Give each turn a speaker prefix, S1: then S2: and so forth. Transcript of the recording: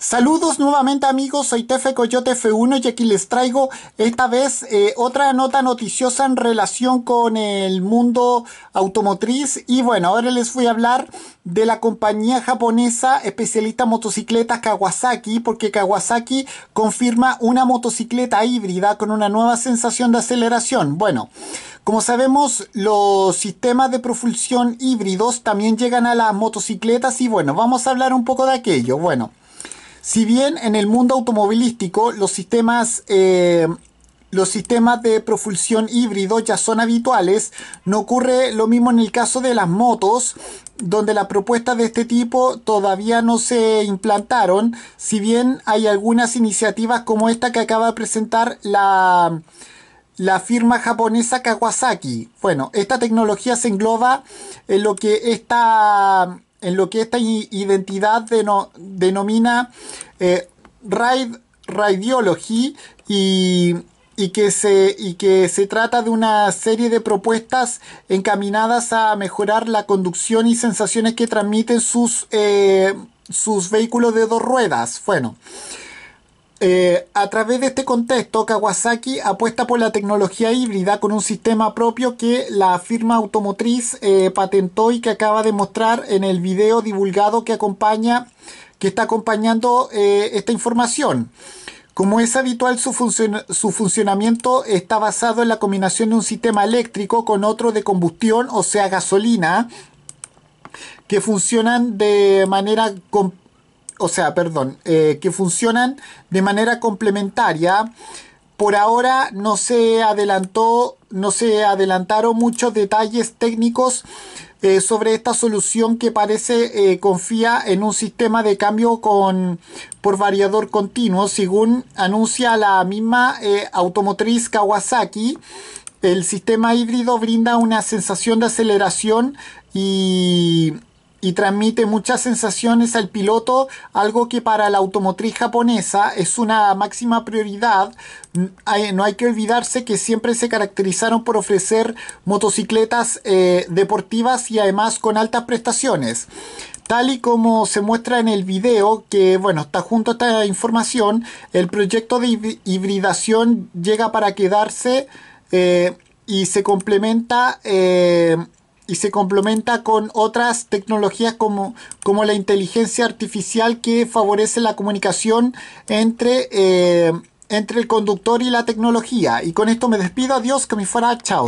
S1: Saludos nuevamente amigos, soy Tefe Coyote F1 y aquí les traigo esta vez eh, otra nota noticiosa en relación con el mundo automotriz y bueno, ahora les voy a hablar de la compañía japonesa especialista en motocicletas Kawasaki porque Kawasaki confirma una motocicleta híbrida con una nueva sensación de aceleración. Bueno, como sabemos, los sistemas de propulsión híbridos también llegan a las motocicletas y bueno, vamos a hablar un poco de aquello. Bueno, si bien en el mundo automovilístico los sistemas, eh, los sistemas de propulsión híbrido ya son habituales, no ocurre lo mismo en el caso de las motos, donde las propuestas de este tipo todavía no se implantaron, si bien hay algunas iniciativas como esta que acaba de presentar la, la firma japonesa Kawasaki. Bueno, esta tecnología se engloba en lo que está en lo que esta identidad denomina eh, y, que se, y que se trata de una serie de propuestas encaminadas a mejorar la conducción y sensaciones que transmiten sus, eh, sus vehículos de dos ruedas. Bueno. Eh, a través de este contexto, Kawasaki apuesta por la tecnología híbrida con un sistema propio que la firma automotriz eh, patentó y que acaba de mostrar en el video divulgado que acompaña, que está acompañando eh, esta información. Como es habitual, su, su funcionamiento está basado en la combinación de un sistema eléctrico con otro de combustión, o sea, gasolina, que funcionan de manera o sea, perdón, eh, que funcionan de manera complementaria. Por ahora no se adelantó, no se adelantaron muchos detalles técnicos eh, sobre esta solución que parece eh, confía en un sistema de cambio con, por variador continuo, según anuncia la misma automotriz Kawasaki. El sistema híbrido brinda una sensación de aceleración y y transmite muchas sensaciones al piloto, algo que para la automotriz japonesa es una máxima prioridad. Mm, no hay que olvidarse que siempre se caracterizaron por ofrecer motocicletas eh, deportivas y además con altas prestaciones. Tal y como se muestra en el video, que bueno, está junto a esta información, el proyecto de hibridación llega para quedarse eh, y se complementa eh, y se complementa con otras tecnologías como, como la inteligencia artificial que favorece la comunicación entre, eh, entre el conductor y la tecnología. Y con esto me despido. Adiós, que me fuera. Chao.